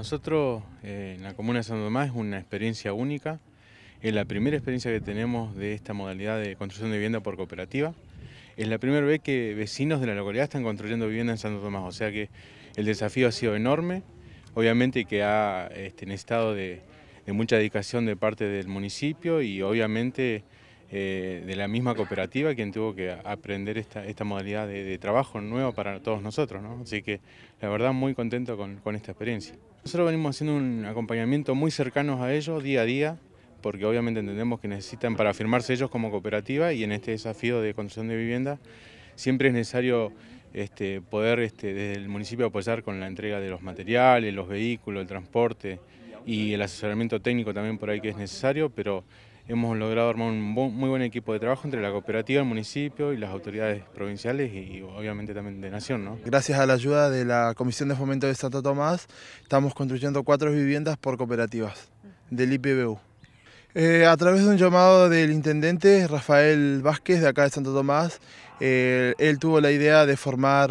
nosotros eh, en la Comuna de Santo Tomás es una experiencia única. Es la primera experiencia que tenemos de esta modalidad de construcción de vivienda por cooperativa. Es la primera vez que vecinos de la localidad están construyendo vivienda en Santo Tomás, o sea que el desafío ha sido enorme, obviamente que ha este, necesitado de, de mucha dedicación de parte del municipio y obviamente eh, de la misma cooperativa quien tuvo que aprender esta, modalidad de, trabajo nueva para todos nosotros. ¿no? Así que la verdad muy contento con, esta experiencia. Nosotros venimos haciendo un acompañamiento muy cercano a ellos día a día, porque obviamente entendemos que necesitan para firmarse ellos como cooperativa y en este desafío de construcción de vivienda siempre es necesario este, poder este, desde el municipio apoyar con la entrega de los materiales, los vehículos, el transporte y el asesoramiento técnico también por ahí que es necesario, pero hemos logrado armar un muy buen equipo de trabajo entre la cooperativa, el municipio y las autoridades provinciales y obviamente también de Nación. ¿no? Gracias a la ayuda de la Comisión de Fomento de Santo Tomás, estamos construyendo cuatro viviendas por cooperativas del IPBU. Eh, a través de un llamado del intendente Rafael Vázquez de acá de Santo Tomás, eh, él tuvo la idea de formar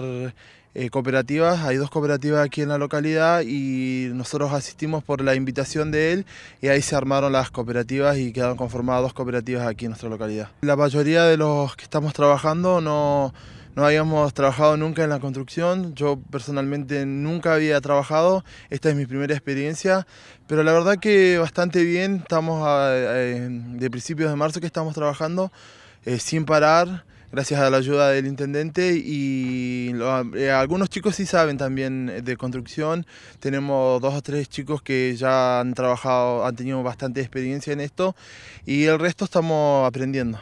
eh, cooperativas, hay dos cooperativas aquí en la localidad y nosotros asistimos por la invitación de él y ahí se armaron las cooperativas y quedaron conformadas dos cooperativas aquí en nuestra localidad. La mayoría de los que estamos trabajando no, no habíamos trabajado nunca en la construcción, yo personalmente nunca había trabajado, esta es mi primera experiencia, pero la verdad que bastante bien, estamos de principios de marzo que estamos trabajando eh, sin parar gracias a la ayuda del intendente y eh, algunos chicos sí saben también de construcción. Tenemos dos o tres chicos que ya han trabajado, han tenido bastante experiencia en esto y el resto estamos aprendiendo.